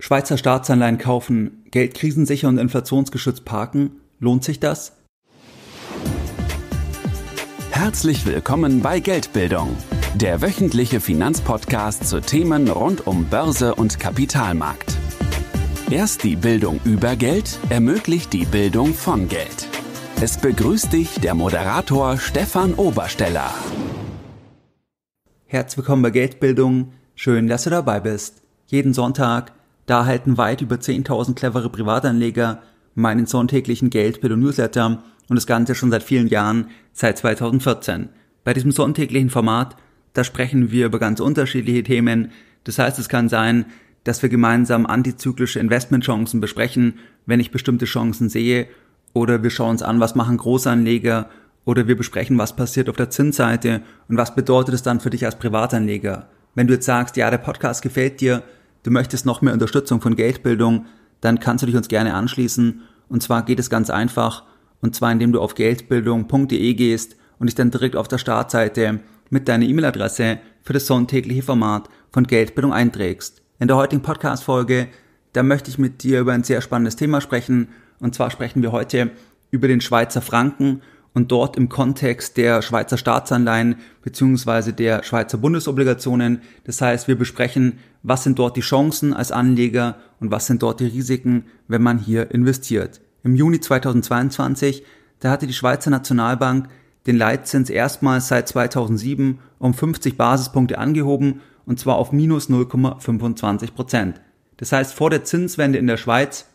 Schweizer Staatsanleihen kaufen, Geld krisensicher und inflationsgeschützt parken, lohnt sich das? Herzlich willkommen bei Geldbildung, der wöchentliche Finanzpodcast zu Themen rund um Börse und Kapitalmarkt. Erst die Bildung über Geld ermöglicht die Bildung von Geld. Es begrüßt dich der Moderator Stefan Obersteller. Herzlich willkommen bei Geldbildung. Schön, dass du dabei bist. Jeden Sonntag da halten weit über 10.000 clevere Privatanleger meinen sonntäglichen Geldbild und Newsletter und das Ganze schon seit vielen Jahren, seit 2014. Bei diesem sonntäglichen Format, da sprechen wir über ganz unterschiedliche Themen. Das heißt, es kann sein, dass wir gemeinsam antizyklische Investmentchancen besprechen, wenn ich bestimmte Chancen sehe, oder wir schauen uns an, was machen Großanleger, oder wir besprechen, was passiert auf der Zinsseite und was bedeutet es dann für dich als Privatanleger. Wenn du jetzt sagst, ja, der Podcast gefällt dir, Du möchtest noch mehr Unterstützung von Geldbildung, dann kannst du dich uns gerne anschließen. Und zwar geht es ganz einfach, und zwar indem du auf geldbildung.de gehst und dich dann direkt auf der Startseite mit deiner E-Mail-Adresse für das sonntägliche Format von Geldbildung einträgst. In der heutigen Podcast-Folge, da möchte ich mit dir über ein sehr spannendes Thema sprechen. Und zwar sprechen wir heute über den Schweizer Franken und dort im Kontext der Schweizer Staatsanleihen beziehungsweise der Schweizer Bundesobligationen. Das heißt, wir besprechen, was sind dort die Chancen als Anleger und was sind dort die Risiken, wenn man hier investiert. Im Juni 2022, da hatte die Schweizer Nationalbank den Leitzins erstmals seit 2007 um 50 Basispunkte angehoben und zwar auf minus 0,25 Prozent. Das heißt, vor der Zinswende in der Schweiz,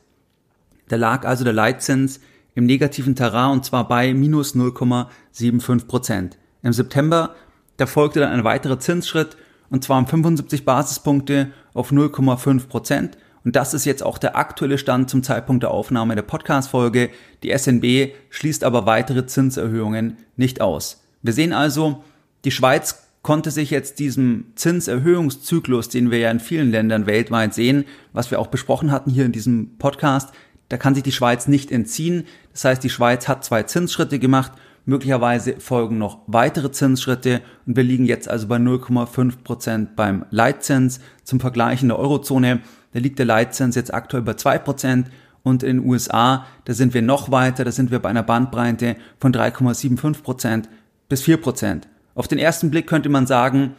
da lag also der Leitzins im negativen Terrain und zwar bei minus 0,75 Prozent. Im September, da folgte dann ein weiterer Zinsschritt und zwar um 75 Basispunkte auf 0,5 Prozent. Und das ist jetzt auch der aktuelle Stand zum Zeitpunkt der Aufnahme der Podcast-Folge. Die SNB schließt aber weitere Zinserhöhungen nicht aus. Wir sehen also, die Schweiz konnte sich jetzt diesem Zinserhöhungszyklus, den wir ja in vielen Ländern weltweit sehen, was wir auch besprochen hatten hier in diesem Podcast, da kann sich die Schweiz nicht entziehen. Das heißt, die Schweiz hat zwei Zinsschritte gemacht Möglicherweise folgen noch weitere Zinsschritte und wir liegen jetzt also bei 0,5% Prozent beim Leitzins. Zum Vergleich in der Eurozone, da liegt der Leitzins jetzt aktuell bei 2% und in den USA, da sind wir noch weiter, da sind wir bei einer Bandbreite von 3,75% Prozent bis 4%. Prozent. Auf den ersten Blick könnte man sagen,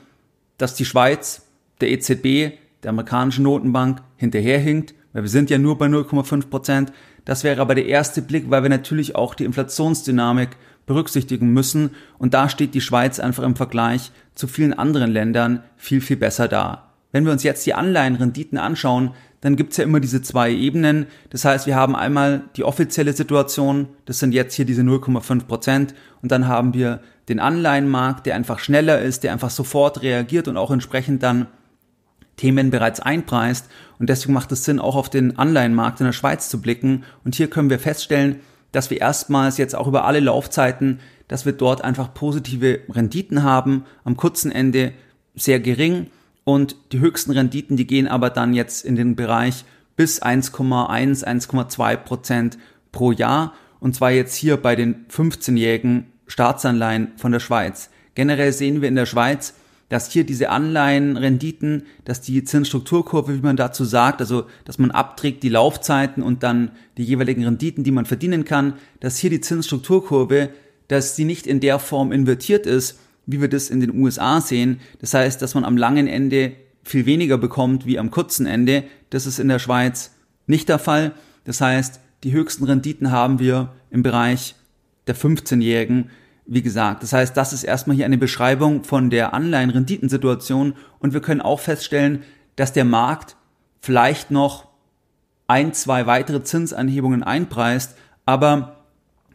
dass die Schweiz, der EZB, der amerikanischen Notenbank hinterherhinkt, weil wir sind ja nur bei 0,5 Prozent. Das wäre aber der erste Blick, weil wir natürlich auch die Inflationsdynamik berücksichtigen müssen und da steht die Schweiz einfach im Vergleich zu vielen anderen Ländern viel, viel besser da. Wenn wir uns jetzt die Anleihenrenditen anschauen, dann gibt's ja immer diese zwei Ebenen. Das heißt, wir haben einmal die offizielle Situation, das sind jetzt hier diese 0,5 Prozent, und dann haben wir den Anleihenmarkt, der einfach schneller ist, der einfach sofort reagiert und auch entsprechend dann Themen bereits einpreist. Und deswegen macht es Sinn, auch auf den Anleihenmarkt in der Schweiz zu blicken. Und hier können wir feststellen, dass wir erstmals jetzt auch über alle Laufzeiten, dass wir dort einfach positive Renditen haben, am kurzen Ende sehr gering und die höchsten Renditen, die gehen aber dann jetzt in den Bereich bis 1,1, 1,2 Prozent pro Jahr und zwar jetzt hier bei den 15-jährigen Staatsanleihen von der Schweiz. Generell sehen wir in der Schweiz, dass hier diese Anleihenrenditen, dass die Zinsstrukturkurve, wie man dazu sagt, also dass man abträgt die Laufzeiten und dann die jeweiligen Renditen, die man verdienen kann, dass hier die Zinsstrukturkurve, dass sie nicht in der Form invertiert ist, wie wir das in den USA sehen. Das heißt, dass man am langen Ende viel weniger bekommt wie am kurzen Ende. Das ist in der Schweiz nicht der Fall. Das heißt, die höchsten Renditen haben wir im Bereich der 15-Jährigen. Wie gesagt, das heißt, das ist erstmal hier eine Beschreibung von der Anleihenrenditensituation und wir können auch feststellen, dass der Markt vielleicht noch ein, zwei weitere Zinsanhebungen einpreist, aber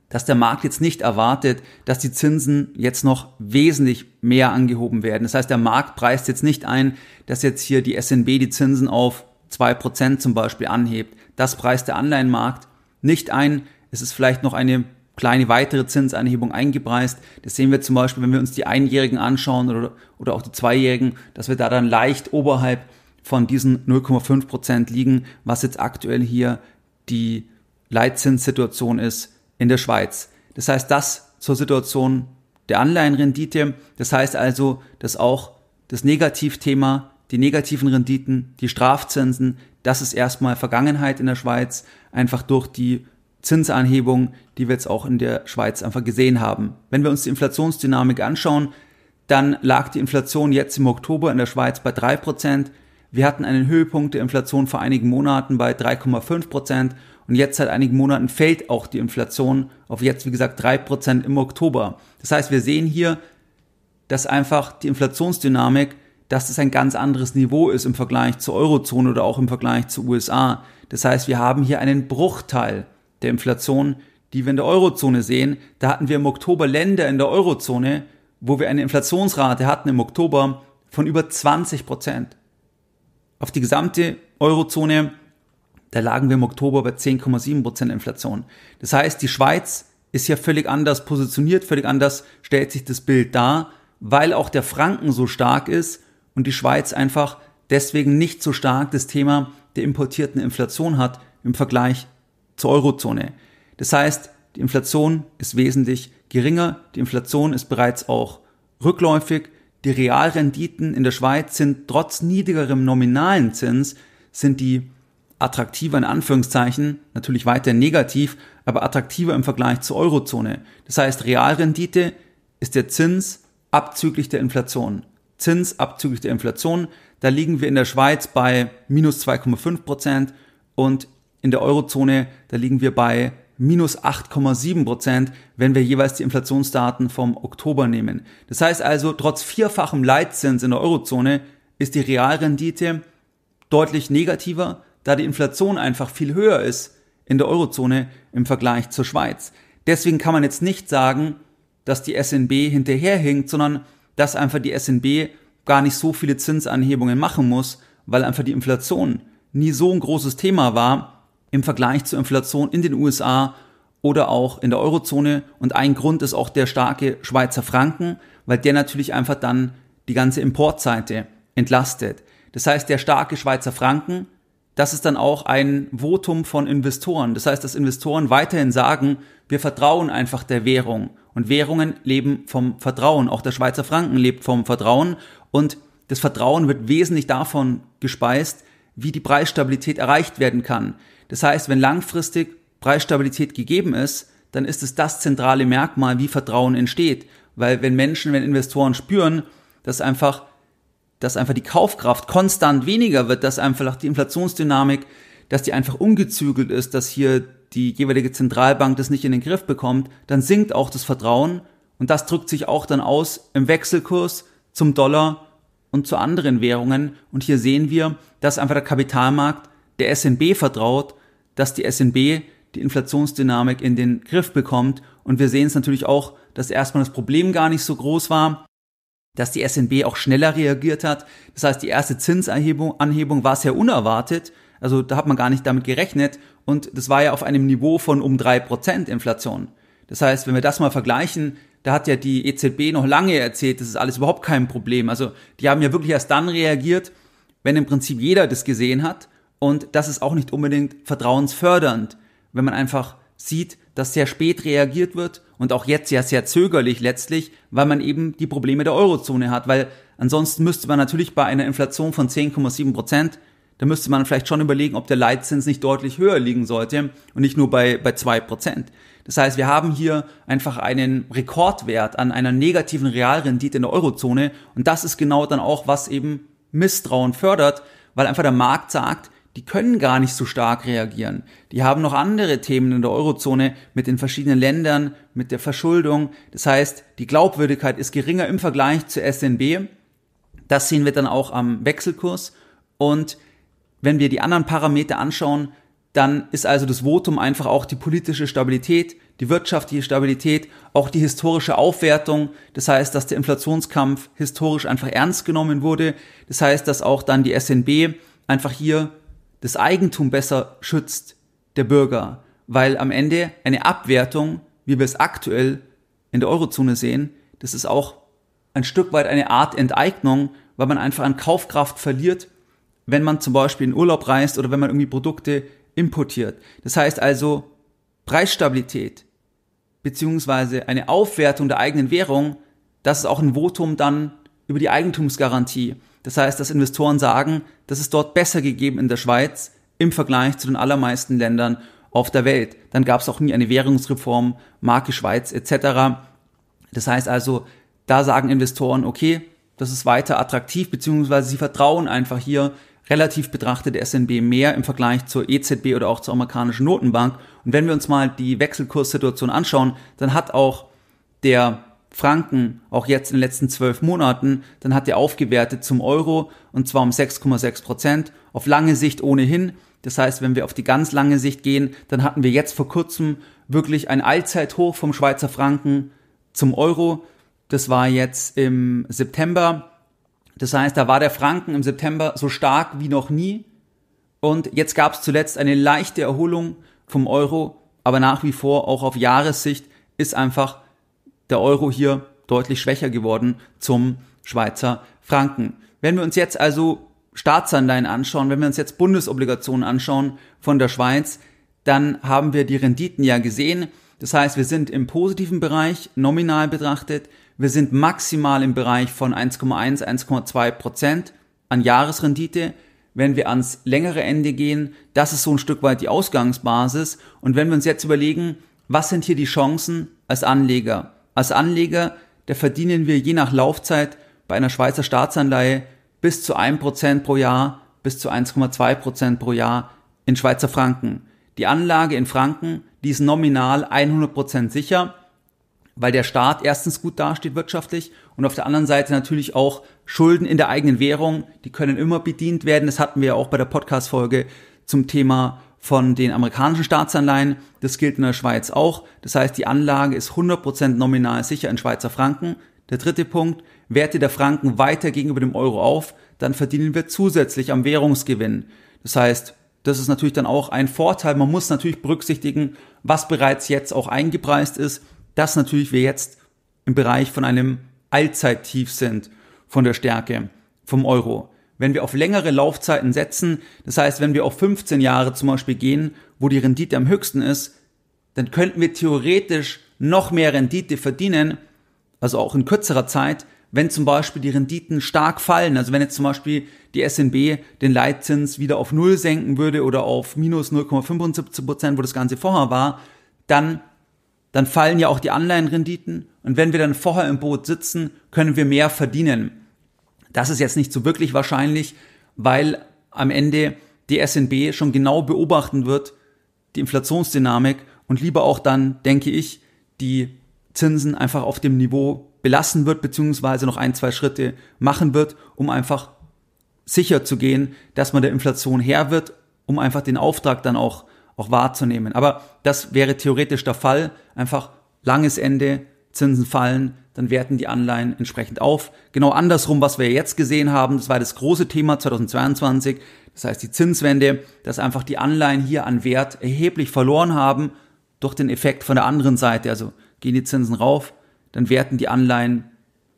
dass der Markt jetzt nicht erwartet, dass die Zinsen jetzt noch wesentlich mehr angehoben werden. Das heißt, der Markt preist jetzt nicht ein, dass jetzt hier die SNB die Zinsen auf zwei Prozent zum Beispiel anhebt. Das preist der Anleihenmarkt nicht ein. Es ist vielleicht noch eine kleine weitere Zinsanhebung eingepreist. Das sehen wir zum Beispiel, wenn wir uns die Einjährigen anschauen oder, oder auch die Zweijährigen, dass wir da dann leicht oberhalb von diesen 0,5 Prozent liegen, was jetzt aktuell hier die Leitzinssituation ist in der Schweiz. Das heißt, das zur Situation der Anleihenrendite. Das heißt also, dass auch das Negativthema, die negativen Renditen, die Strafzinsen, das ist erstmal Vergangenheit in der Schweiz, einfach durch die Zinsanhebung, die wir jetzt auch in der Schweiz einfach gesehen haben. Wenn wir uns die Inflationsdynamik anschauen, dann lag die Inflation jetzt im Oktober in der Schweiz bei 3%. Wir hatten einen Höhepunkt der Inflation vor einigen Monaten bei 3,5% und jetzt seit einigen Monaten fällt auch die Inflation auf jetzt, wie gesagt, 3% im Oktober. Das heißt, wir sehen hier, dass einfach die Inflationsdynamik, dass es ein ganz anderes Niveau ist im Vergleich zur Eurozone oder auch im Vergleich zu USA. Das heißt, wir haben hier einen Bruchteil der Inflation, die wir in der Eurozone sehen. Da hatten wir im Oktober Länder in der Eurozone, wo wir eine Inflationsrate hatten im Oktober von über 20 Prozent. Auf die gesamte Eurozone, da lagen wir im Oktober bei 10,7 Prozent Inflation. Das heißt, die Schweiz ist ja völlig anders positioniert, völlig anders stellt sich das Bild dar, weil auch der Franken so stark ist und die Schweiz einfach deswegen nicht so stark das Thema der importierten Inflation hat im Vergleich zur Eurozone. Das heißt, die Inflation ist wesentlich geringer, die Inflation ist bereits auch rückläufig, die Realrenditen in der Schweiz sind trotz niedrigerem nominalen Zins, sind die attraktiver in Anführungszeichen, natürlich weiter negativ, aber attraktiver im Vergleich zur Eurozone. Das heißt, Realrendite ist der Zins abzüglich der Inflation. Zins abzüglich der Inflation, da liegen wir in der Schweiz bei minus 2,5 Prozent und in der Eurozone, da liegen wir bei minus 8,7 Prozent, wenn wir jeweils die Inflationsdaten vom Oktober nehmen. Das heißt also, trotz vierfachem Leitzins in der Eurozone ist die Realrendite deutlich negativer, da die Inflation einfach viel höher ist in der Eurozone im Vergleich zur Schweiz. Deswegen kann man jetzt nicht sagen, dass die SNB hinterherhinkt, sondern dass einfach die SNB gar nicht so viele Zinsanhebungen machen muss, weil einfach die Inflation nie so ein großes Thema war im Vergleich zur Inflation in den USA oder auch in der Eurozone. Und ein Grund ist auch der starke Schweizer Franken, weil der natürlich einfach dann die ganze Importseite entlastet. Das heißt, der starke Schweizer Franken, das ist dann auch ein Votum von Investoren. Das heißt, dass Investoren weiterhin sagen, wir vertrauen einfach der Währung. Und Währungen leben vom Vertrauen. Auch der Schweizer Franken lebt vom Vertrauen. Und das Vertrauen wird wesentlich davon gespeist, wie die Preisstabilität erreicht werden kann. Das heißt, wenn langfristig Preisstabilität gegeben ist, dann ist es das zentrale Merkmal, wie Vertrauen entsteht. Weil wenn Menschen, wenn Investoren spüren, dass einfach, dass einfach die Kaufkraft konstant weniger wird, dass einfach die Inflationsdynamik, dass die einfach ungezügelt ist, dass hier die jeweilige Zentralbank das nicht in den Griff bekommt, dann sinkt auch das Vertrauen und das drückt sich auch dann aus im Wechselkurs zum Dollar und zu anderen Währungen. Und hier sehen wir, dass einfach der Kapitalmarkt der SNB vertraut, dass die SNB die Inflationsdynamik in den Griff bekommt. Und wir sehen es natürlich auch, dass erstmal das Problem gar nicht so groß war, dass die SNB auch schneller reagiert hat. Das heißt, die erste Zinsanhebung Anhebung war sehr unerwartet. Also da hat man gar nicht damit gerechnet. Und das war ja auf einem Niveau von um drei Prozent Inflation. Das heißt, wenn wir das mal vergleichen da hat ja die EZB noch lange erzählt, das ist alles überhaupt kein Problem. Also die haben ja wirklich erst dann reagiert, wenn im Prinzip jeder das gesehen hat. Und das ist auch nicht unbedingt vertrauensfördernd, wenn man einfach sieht, dass sehr spät reagiert wird und auch jetzt ja sehr zögerlich letztlich, weil man eben die Probleme der Eurozone hat, weil ansonsten müsste man natürlich bei einer Inflation von 10,7 Prozent, da müsste man vielleicht schon überlegen, ob der Leitzins nicht deutlich höher liegen sollte und nicht nur bei, bei 2 Prozent. Das heißt, wir haben hier einfach einen Rekordwert an einer negativen Realrendite in der Eurozone und das ist genau dann auch, was eben Misstrauen fördert, weil einfach der Markt sagt, die können gar nicht so stark reagieren. Die haben noch andere Themen in der Eurozone mit den verschiedenen Ländern, mit der Verschuldung. Das heißt, die Glaubwürdigkeit ist geringer im Vergleich zur SNB. Das sehen wir dann auch am Wechselkurs. Und wenn wir die anderen Parameter anschauen, dann ist also das Votum einfach auch die politische Stabilität, die wirtschaftliche Stabilität, auch die historische Aufwertung. Das heißt, dass der Inflationskampf historisch einfach ernst genommen wurde. Das heißt, dass auch dann die SNB einfach hier das Eigentum besser schützt, der Bürger. Weil am Ende eine Abwertung, wie wir es aktuell in der Eurozone sehen, das ist auch ein Stück weit eine Art Enteignung, weil man einfach an Kaufkraft verliert, wenn man zum Beispiel in Urlaub reist oder wenn man irgendwie Produkte importiert. Das heißt also, Preisstabilität beziehungsweise eine Aufwertung der eigenen Währung, das ist auch ein Votum dann über die Eigentumsgarantie. Das heißt, dass Investoren sagen, das ist dort besser gegeben in der Schweiz im Vergleich zu den allermeisten Ländern auf der Welt. Dann gab es auch nie eine Währungsreform, Marke Schweiz etc. Das heißt also, da sagen Investoren, okay, das ist weiter attraktiv, beziehungsweise sie vertrauen einfach hier relativ betrachtet SNB mehr im Vergleich zur EZB oder auch zur amerikanischen Notenbank. Und wenn wir uns mal die Wechselkurssituation anschauen, dann hat auch der Franken auch jetzt in den letzten zwölf Monaten, dann hat er aufgewertet zum Euro und zwar um 6,6 Prozent. Auf lange Sicht ohnehin. Das heißt, wenn wir auf die ganz lange Sicht gehen, dann hatten wir jetzt vor kurzem wirklich ein Allzeithoch vom Schweizer Franken zum Euro. Das war jetzt im September das heißt, da war der Franken im September so stark wie noch nie. Und jetzt gab es zuletzt eine leichte Erholung vom Euro, aber nach wie vor auch auf Jahressicht ist einfach der Euro hier deutlich schwächer geworden zum Schweizer Franken. Wenn wir uns jetzt also Staatsanleihen anschauen, wenn wir uns jetzt Bundesobligationen anschauen von der Schweiz, dann haben wir die Renditen ja gesehen. Das heißt, wir sind im positiven Bereich nominal betrachtet. Wir sind maximal im Bereich von 1,1, 1,2 Prozent an Jahresrendite. Wenn wir ans längere Ende gehen, das ist so ein Stück weit die Ausgangsbasis. Und wenn wir uns jetzt überlegen, was sind hier die Chancen als Anleger? Als Anleger, da verdienen wir je nach Laufzeit bei einer Schweizer Staatsanleihe bis zu 1% pro Jahr, bis zu 1,2% pro Jahr in Schweizer Franken. Die Anlage in Franken, die ist nominal 100% sicher weil der Staat erstens gut dasteht wirtschaftlich und auf der anderen Seite natürlich auch Schulden in der eigenen Währung, die können immer bedient werden. Das hatten wir ja auch bei der Podcast-Folge zum Thema von den amerikanischen Staatsanleihen. Das gilt in der Schweiz auch. Das heißt, die Anlage ist 100% nominal sicher in Schweizer Franken. Der dritte Punkt, Werte der Franken weiter gegenüber dem Euro auf, dann verdienen wir zusätzlich am Währungsgewinn. Das heißt, das ist natürlich dann auch ein Vorteil. Man muss natürlich berücksichtigen, was bereits jetzt auch eingepreist ist dass natürlich wir jetzt im Bereich von einem Allzeittief sind von der Stärke vom Euro. Wenn wir auf längere Laufzeiten setzen, das heißt, wenn wir auf 15 Jahre zum Beispiel gehen, wo die Rendite am höchsten ist, dann könnten wir theoretisch noch mehr Rendite verdienen, also auch in kürzerer Zeit, wenn zum Beispiel die Renditen stark fallen. Also wenn jetzt zum Beispiel die SNB den Leitzins wieder auf Null senken würde oder auf minus 0,75 Prozent, wo das Ganze vorher war, dann dann fallen ja auch die Anleihenrenditen und wenn wir dann vorher im Boot sitzen, können wir mehr verdienen. Das ist jetzt nicht so wirklich wahrscheinlich, weil am Ende die SNB schon genau beobachten wird, die Inflationsdynamik und lieber auch dann, denke ich, die Zinsen einfach auf dem Niveau belassen wird, beziehungsweise noch ein, zwei Schritte machen wird, um einfach sicher zu gehen, dass man der Inflation Herr wird, um einfach den Auftrag dann auch auch wahrzunehmen. Aber das wäre theoretisch der Fall. Einfach langes Ende, Zinsen fallen, dann werten die Anleihen entsprechend auf. Genau andersrum, was wir jetzt gesehen haben, das war das große Thema 2022, das heißt die Zinswende, dass einfach die Anleihen hier an Wert erheblich verloren haben durch den Effekt von der anderen Seite. Also gehen die Zinsen rauf, dann werten die Anleihen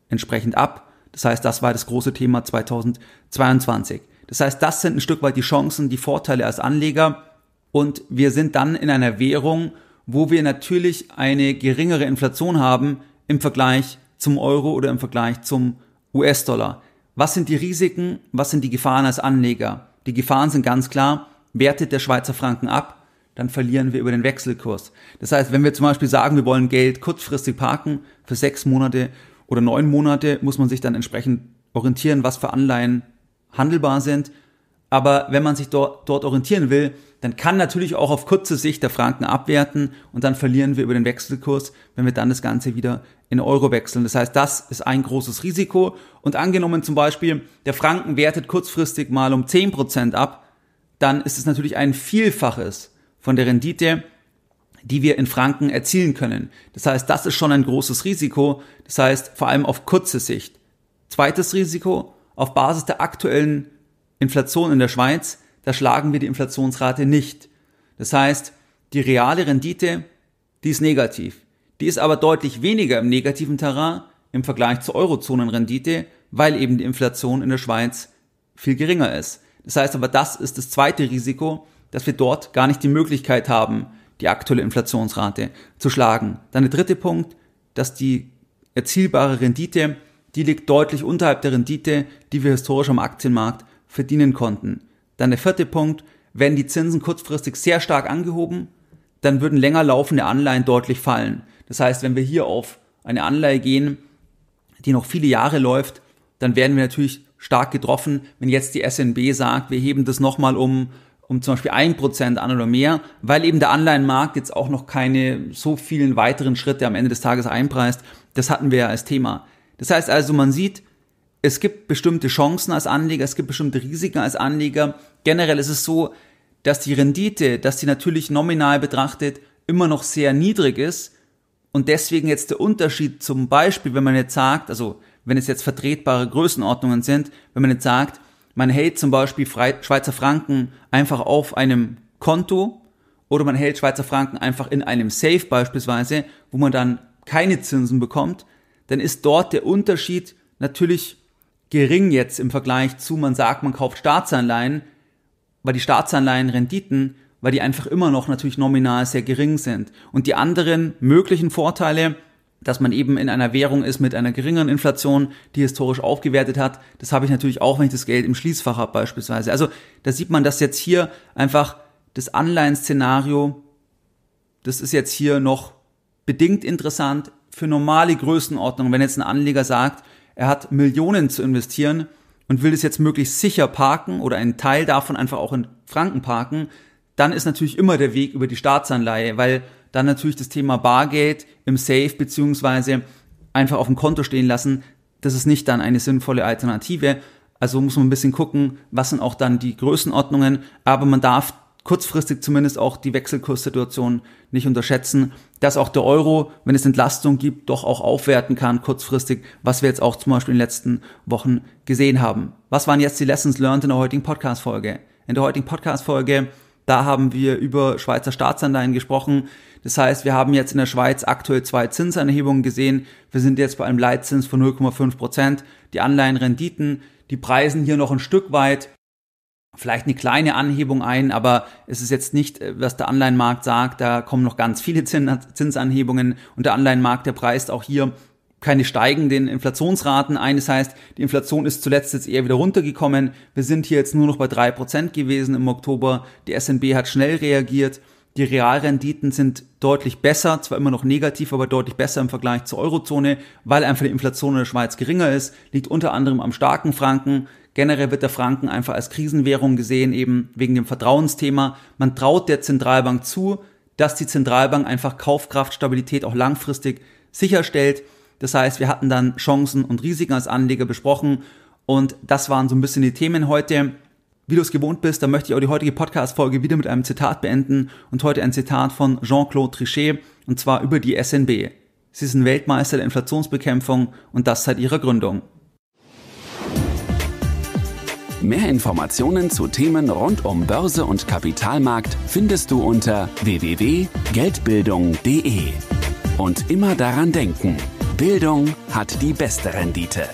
entsprechend ab. Das heißt, das war das große Thema 2022. Das heißt, das sind ein Stück weit die Chancen, die Vorteile als Anleger. Und wir sind dann in einer Währung, wo wir natürlich eine geringere Inflation haben im Vergleich zum Euro oder im Vergleich zum US-Dollar. Was sind die Risiken? Was sind die Gefahren als Anleger? Die Gefahren sind ganz klar, wertet der Schweizer Franken ab, dann verlieren wir über den Wechselkurs. Das heißt, wenn wir zum Beispiel sagen, wir wollen Geld kurzfristig parken für sechs Monate oder neun Monate, muss man sich dann entsprechend orientieren, was für Anleihen handelbar sind. Aber wenn man sich dort, dort orientieren will, dann kann natürlich auch auf kurze Sicht der Franken abwerten und dann verlieren wir über den Wechselkurs, wenn wir dann das Ganze wieder in Euro wechseln. Das heißt, das ist ein großes Risiko. Und angenommen zum Beispiel, der Franken wertet kurzfristig mal um 10% ab, dann ist es natürlich ein Vielfaches von der Rendite, die wir in Franken erzielen können. Das heißt, das ist schon ein großes Risiko. Das heißt, vor allem auf kurze Sicht. Zweites Risiko, auf Basis der aktuellen Inflation in der Schweiz, da schlagen wir die Inflationsrate nicht. Das heißt, die reale Rendite, die ist negativ. Die ist aber deutlich weniger im negativen Terrain im Vergleich zur Eurozonenrendite, weil eben die Inflation in der Schweiz viel geringer ist. Das heißt aber, das ist das zweite Risiko, dass wir dort gar nicht die Möglichkeit haben, die aktuelle Inflationsrate zu schlagen. Dann der dritte Punkt, dass die erzielbare Rendite, die liegt deutlich unterhalb der Rendite, die wir historisch am Aktienmarkt verdienen konnten. Dann der vierte Punkt, werden die Zinsen kurzfristig sehr stark angehoben, dann würden länger laufende Anleihen deutlich fallen. Das heißt, wenn wir hier auf eine Anleihe gehen, die noch viele Jahre läuft, dann werden wir natürlich stark getroffen, wenn jetzt die SNB sagt, wir heben das nochmal um, um zum Beispiel ein Prozent an oder mehr, weil eben der Anleihenmarkt jetzt auch noch keine so vielen weiteren Schritte am Ende des Tages einpreist. Das hatten wir ja als Thema. Das heißt also, man sieht, es gibt bestimmte Chancen als Anleger, es gibt bestimmte Risiken als Anleger. Generell ist es so, dass die Rendite, dass die natürlich nominal betrachtet immer noch sehr niedrig ist und deswegen jetzt der Unterschied zum Beispiel, wenn man jetzt sagt, also wenn es jetzt vertretbare Größenordnungen sind, wenn man jetzt sagt, man hält zum Beispiel Schweizer Franken einfach auf einem Konto oder man hält Schweizer Franken einfach in einem Safe beispielsweise, wo man dann keine Zinsen bekommt, dann ist dort der Unterschied natürlich gering jetzt im Vergleich zu, man sagt, man kauft Staatsanleihen, weil die Staatsanleihenrenditen, weil die einfach immer noch natürlich nominal sehr gering sind. Und die anderen möglichen Vorteile, dass man eben in einer Währung ist mit einer geringeren Inflation, die historisch aufgewertet hat. Das habe ich natürlich auch, wenn ich das Geld im Schließfach habe beispielsweise. Also da sieht man, dass jetzt hier einfach das Anleihen-Szenario, das ist jetzt hier noch bedingt interessant für normale Größenordnung. Wenn jetzt ein Anleger sagt, er hat Millionen zu investieren und will es jetzt möglichst sicher parken oder einen Teil davon einfach auch in Franken parken, dann ist natürlich immer der Weg über die Staatsanleihe, weil dann natürlich das Thema Bargeld im Safe beziehungsweise einfach auf dem Konto stehen lassen, das ist nicht dann eine sinnvolle Alternative. Also muss man ein bisschen gucken, was sind auch dann die Größenordnungen, aber man darf kurzfristig zumindest auch die Wechselkurssituation nicht unterschätzen, dass auch der Euro, wenn es Entlastung gibt, doch auch aufwerten kann kurzfristig, was wir jetzt auch zum Beispiel in den letzten Wochen gesehen haben. Was waren jetzt die Lessons learned in der heutigen Podcast-Folge? In der heutigen Podcast-Folge, da haben wir über Schweizer Staatsanleihen gesprochen. Das heißt, wir haben jetzt in der Schweiz aktuell zwei Zinsanhebungen gesehen. Wir sind jetzt bei einem Leitzins von 0,5 Prozent. Die Anleihenrenditen, die preisen hier noch ein Stück weit vielleicht eine kleine Anhebung ein, aber es ist jetzt nicht, äh, was der Anleihenmarkt sagt, da kommen noch ganz viele Zinsanhebungen und der Anleihenmarkt, der preist auch hier keine steigenden Inflationsraten ein. Das heißt, die Inflation ist zuletzt jetzt eher wieder runtergekommen. Wir sind hier jetzt nur noch bei drei Prozent gewesen im Oktober. Die SNB hat schnell reagiert. Die Realrenditen sind deutlich besser, zwar immer noch negativ, aber deutlich besser im Vergleich zur Eurozone, weil einfach die Inflation in der Schweiz geringer ist, liegt unter anderem am starken Franken. Generell wird der Franken einfach als Krisenwährung gesehen, eben wegen dem Vertrauensthema. Man traut der Zentralbank zu, dass die Zentralbank einfach Kaufkraftstabilität auch langfristig sicherstellt. Das heißt, wir hatten dann Chancen und Risiken als Anleger besprochen und das waren so ein bisschen die Themen heute. Wie du es gewohnt bist, dann möchte ich auch die heutige Podcast-Folge wieder mit einem Zitat beenden und heute ein Zitat von Jean-Claude Trichet und zwar über die SNB. Sie sind Weltmeister der Inflationsbekämpfung und das seit ihrer Gründung. Mehr Informationen zu Themen rund um Börse und Kapitalmarkt findest du unter www.geldbildung.de. Und immer daran denken, Bildung hat die beste Rendite.